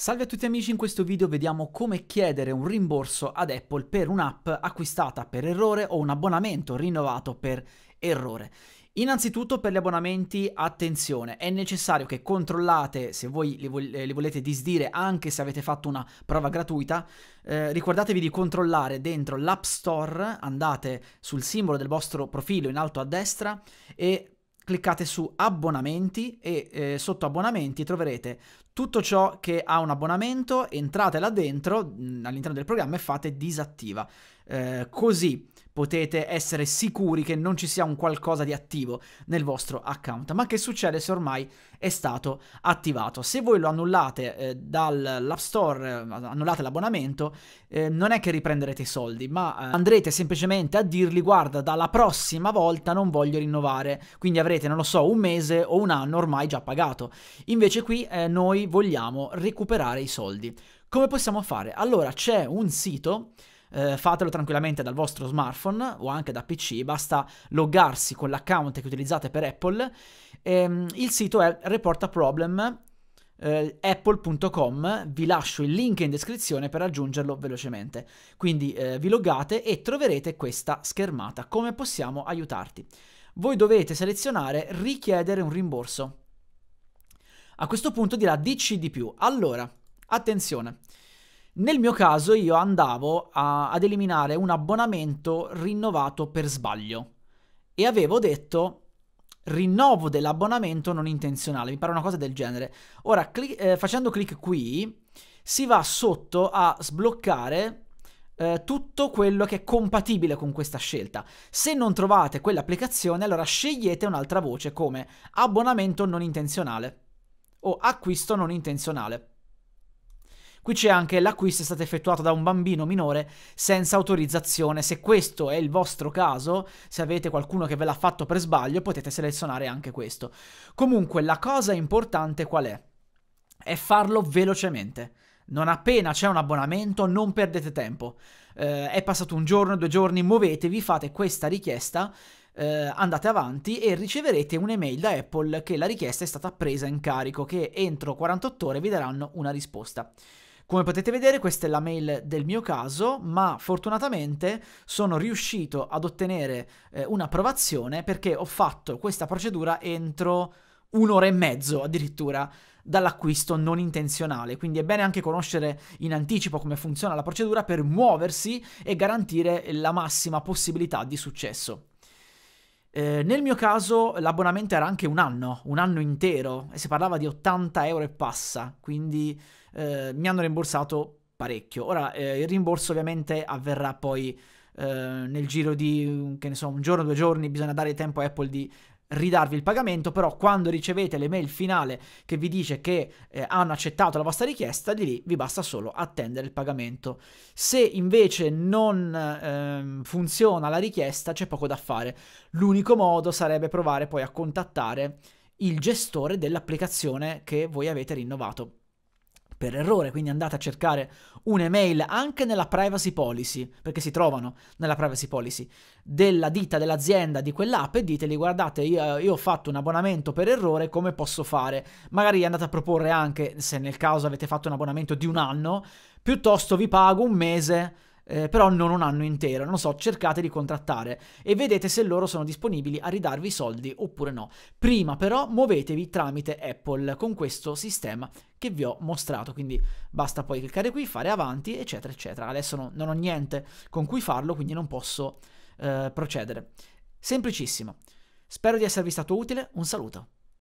Salve a tutti amici, in questo video vediamo come chiedere un rimborso ad Apple per un'app acquistata per errore o un abbonamento rinnovato per errore. Innanzitutto per gli abbonamenti, attenzione, è necessario che controllate se voi li, vol- eh, li volete disdire anche se avete fatto una prova gratuita, eh, ricordatevi di controllare dentro l'App Store, andate sul simbolo del vostro profilo in alto a destra e cliccate su abbonamenti e eh, sotto abbonamenti troverete tutto ciò che ha un abbonamento, entrate là dentro all'interno del programma e fate disattiva. Eh, così potete essere sicuri che non ci sia un qualcosa di attivo nel vostro account. Ma che succede se ormai è stato attivato? Se voi lo annullate eh, dall'App Store, eh, annullate l'abbonamento, eh, non è che riprenderete i soldi, ma eh, andrete semplicemente a dirgli guarda dalla prossima volta non voglio rinnovare. Quindi avrete, non lo so, un mese o un anno ormai già pagato. Invece qui eh, noi vogliamo recuperare i soldi. Come possiamo fare? Allora c'è un sito eh, fatelo tranquillamente dal vostro smartphone o anche da PC, basta loggarsi con l'account che utilizzate per Apple. Ehm, il sito è reportaproblem eh, vi lascio il link in descrizione per raggiungerlo velocemente. Quindi eh, vi loggate e troverete questa schermata, come possiamo aiutarti. Voi dovete selezionare richiedere un rimborso. A questo punto dirà dici di più. Allora, attenzione. Nel mio caso io andavo a, ad eliminare un abbonamento rinnovato per sbaglio e avevo detto rinnovo dell'abbonamento non intenzionale, mi pare una cosa del genere. Ora, cli- eh, facendo clic qui, si va sotto a sbloccare eh, tutto quello che è compatibile con questa scelta. Se non trovate quell'applicazione, allora scegliete un'altra voce come abbonamento non intenzionale o acquisto non intenzionale. Qui c'è anche l'acquisto è stato effettuato da un bambino minore senza autorizzazione. Se questo è il vostro caso, se avete qualcuno che ve l'ha fatto per sbaglio, potete selezionare anche questo. Comunque la cosa importante qual è? È farlo velocemente. Non appena c'è un abbonamento, non perdete tempo. Eh, è passato un giorno, due giorni, muovetevi, fate questa richiesta eh, andate avanti e riceverete un'email da Apple che la richiesta è stata presa in carico, che entro 48 ore vi daranno una risposta. Come potete vedere questa è la mail del mio caso, ma fortunatamente sono riuscito ad ottenere eh, un'approvazione perché ho fatto questa procedura entro un'ora e mezzo addirittura dall'acquisto non intenzionale, quindi è bene anche conoscere in anticipo come funziona la procedura per muoversi e garantire la massima possibilità di successo. Eh, nel mio caso l'abbonamento era anche un anno, un anno intero, e si parlava di 80 euro e passa, quindi eh, mi hanno rimborsato parecchio. Ora, eh, il rimborso ovviamente avverrà poi eh, nel giro di, che ne so, un giorno, due giorni, bisogna dare tempo a Apple di ridarvi il pagamento, però quando ricevete l'email finale che vi dice che eh, hanno accettato la vostra richiesta, di lì vi basta solo attendere il pagamento. Se invece non ehm, funziona la richiesta, c'è poco da fare. L'unico modo sarebbe provare poi a contattare il gestore dell'applicazione che voi avete rinnovato per errore, quindi andate a cercare un'email anche nella privacy policy, perché si trovano nella privacy policy della ditta, dell'azienda, di quell'app e diteli guardate io, io, ho fatto un abbonamento per errore, come posso fare? Magari andate a proporre anche, se nel caso avete fatto un abbonamento di un anno, piuttosto vi pago un mese eh, però non un anno intero, non so, cercate di contrattare e vedete se loro sono disponibili a ridarvi i soldi oppure no. Prima però muovetevi tramite Apple con questo sistema che vi ho mostrato, quindi basta poi cliccare qui, fare avanti, eccetera, eccetera. Adesso no, non ho niente con cui farlo, quindi non posso eh, procedere. Semplicissimo. Spero di esservi stato utile, un saluto.